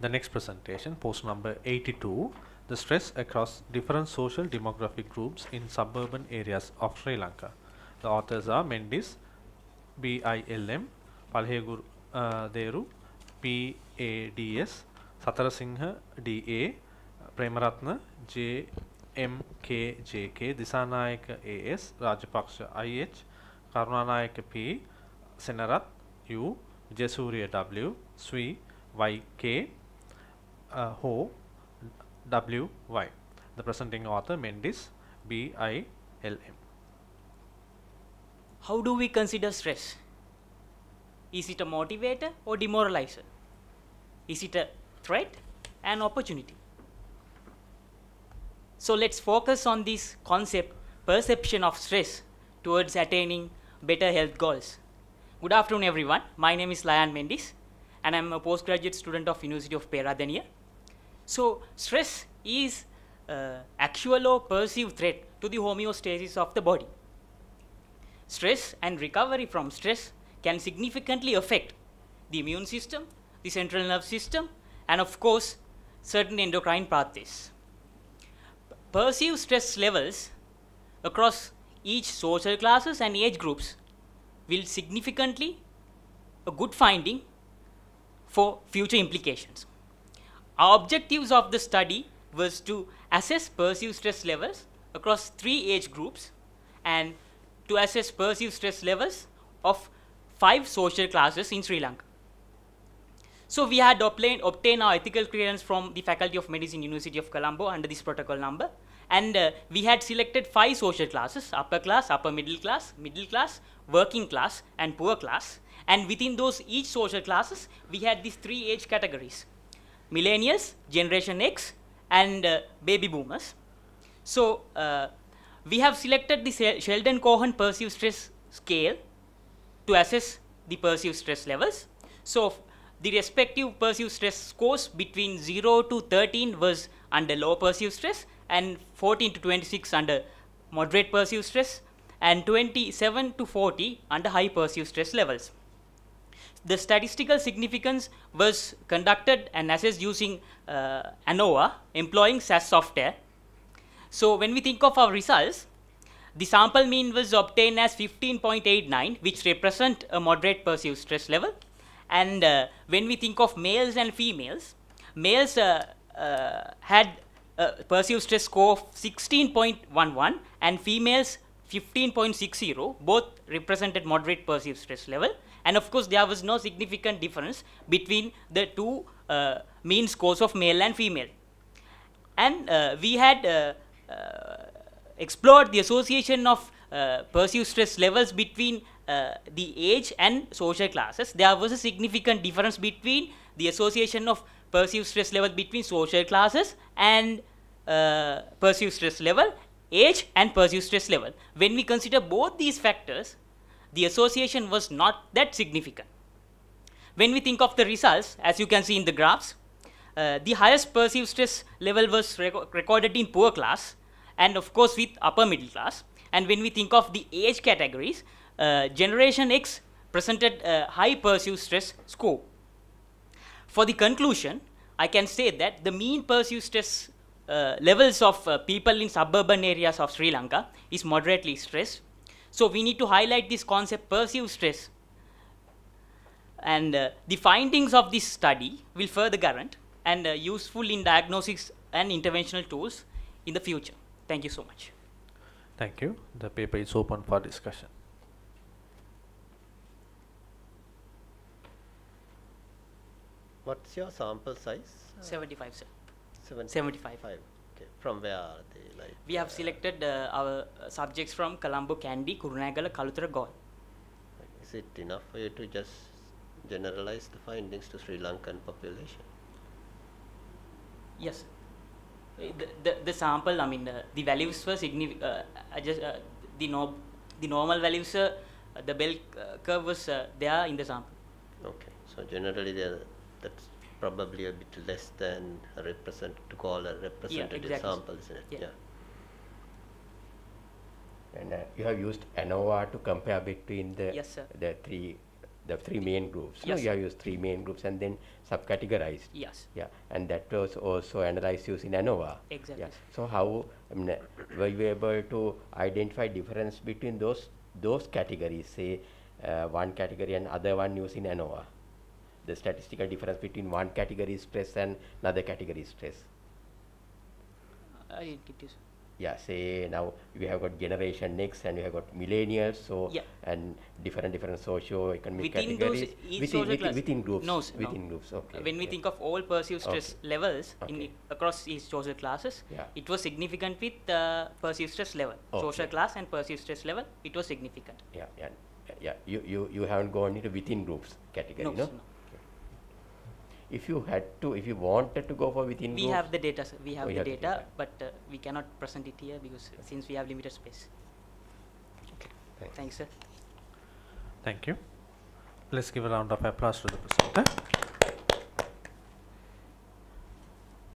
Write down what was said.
the next presentation post number 82 the stress across different social demographic groups in suburban areas of Sri Lanka the authors are Mendis BILM Palhegur uh, Deru PADS Satarasinghe DA Premaratna J M K J K Disanayak A S Rajapaksha I H Karunanayak P Senarat U Jesuria W Sui YK uh, Ho W Y. The presenting author Mendis, B I L M. How do we consider stress? Is it a motivator or demoralizer? Is it a threat, an opportunity? So let's focus on this concept, perception of stress, towards attaining better health goals. Good afternoon, everyone. My name is Layan Mendes, and I'm a postgraduate student of University of Peradeniya so, stress is uh, actual or perceived threat to the homeostasis of the body. Stress and recovery from stress can significantly affect the immune system, the central nervous system, and of course, certain endocrine pathways. Perceived stress levels across each social classes and age groups will significantly a good finding for future implications. Our objectives of the study was to assess perceived stress levels across three age groups and to assess perceived stress levels of five social classes in Sri Lanka. So we had obtained, obtained our ethical clearance from the Faculty of Medicine, University of Colombo under this protocol number. And uh, we had selected five social classes, upper class, upper middle class, middle class, working class, and poor class. And within those each social classes, we had these three age categories millennials, Generation X, and uh, baby boomers. So uh, we have selected the Sheldon Cohen perceived stress scale to assess the perceived stress levels. So the respective perceived stress scores between 0 to 13 was under low perceived stress and 14 to 26 under moderate perceived stress and 27 to 40 under high perceived stress levels. The statistical significance was conducted and assessed using uh, ANOVA, employing SAS software. So when we think of our results, the sample mean was obtained as 15.89, which represent a moderate perceived stress level. And uh, when we think of males and females, males uh, uh, had a perceived stress score of 16.11 and females 15.60, both represented moderate perceived stress level. And of course, there was no significant difference between the two uh, mean scores of male and female. And uh, we had uh, uh, explored the association of uh, perceived stress levels between the age and social classes. There was a significant difference between the association of perceived stress level between social classes and perceived stress level age and perceived stress level. When we consider both these factors, the association was not that significant. When we think of the results, as you can see in the graphs, uh, the highest perceived stress level was recorded in poor class and of course with upper middle class. And when we think of the age categories, uh, Generation X presented a high perceived stress score. For the conclusion, I can say that the mean perceived stress uh, levels of uh, people in suburban areas of Sri Lanka is moderately stressed so we need to highlight this concept perceived stress. And uh, the findings of this study will further guarantee and uh, useful in diagnostics and interventional tools in the future. Thank you so much. Thank you. The paper is open for discussion. What's your sample size? 75, sir. 75. 75. From where are they? Like we have uh, selected uh, our uh, subjects from Colombo Candy, Kurunagala, Kalutara, Gaul. Is it enough for you to just generalize the findings to Sri Lankan population? Yes. Eh, the, the, the sample, I mean, uh, the values were significant. Uh, I just uh, the no, the normal values, uh, the bell uh, curve was there in the sample. Okay. So generally, there that's probably a bit less than a represent to call a representative yeah, exactly. sample, isn't it? Yeah. yeah. And uh, you have used ANOVA to compare between the yes, the three the three main groups. Yes. No, you have used three main groups and then subcategorized. Yes. Yeah, and that was also analyzed using ANOVA. Exactly. Yeah. So how I mean, uh, were you able to identify difference between those those categories, say uh, one category and other one using ANOVA? the statistical difference between one category stress and another category stress? Yeah, say now we have got generation next, and we have got millennials, so yeah. and different different socio-economic categories those, within, within, within, groups. No, within no. groups. Okay. When we think of all perceived stress okay. levels okay. in across each social classes, yeah. it was significant with uh, perceived stress level, social class and perceived stress level. It was significant. Yeah, yeah, yeah. You you you haven't gone into within groups category, no? no? if you had to, if you wanted to go for within we groups? have the data, sir. We have, oh, the, have data, data, but uh, we cannot present it here because okay. since we have limited space. Okay. Thanks. Thanks, sir. Thank you. Let's give a round of applause to the presenter.